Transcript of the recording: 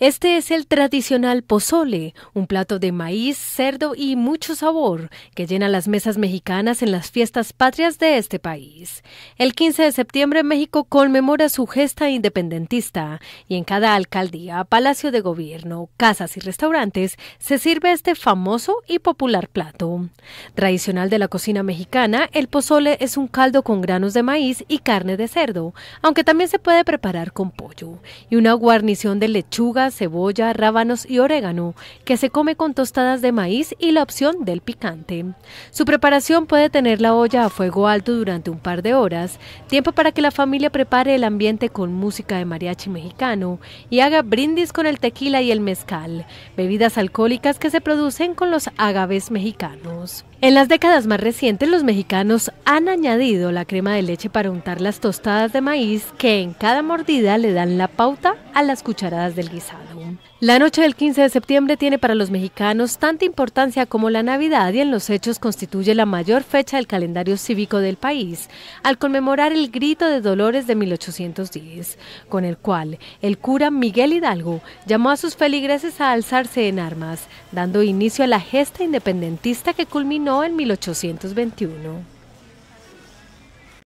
Este es el tradicional pozole, un plato de maíz, cerdo y mucho sabor que llena las mesas mexicanas en las fiestas patrias de este país. El 15 de septiembre México conmemora su gesta independentista y en cada alcaldía, palacio de gobierno, casas y restaurantes se sirve este famoso y popular plato. Tradicional de la cocina mexicana, el pozole es un caldo con granos de maíz y carne de cerdo, aunque también se puede preparar con pollo y una guarnición de lechuga cebolla, rábanos y orégano, que se come con tostadas de maíz y la opción del picante. Su preparación puede tener la olla a fuego alto durante un par de horas, tiempo para que la familia prepare el ambiente con música de mariachi mexicano y haga brindis con el tequila y el mezcal, bebidas alcohólicas que se producen con los agaves mexicanos. En las décadas más recientes, los mexicanos han añadido la crema de leche para untar las tostadas de maíz que en cada mordida le dan la pauta a las cucharadas del guisado. La noche del 15 de septiembre tiene para los mexicanos tanta importancia como la Navidad y en los hechos constituye la mayor fecha del calendario cívico del país, al conmemorar el grito de Dolores de 1810, con el cual el cura Miguel Hidalgo llamó a sus feligreses a alzarse en armas, dando inicio a la gesta independentista que culminó en 1821.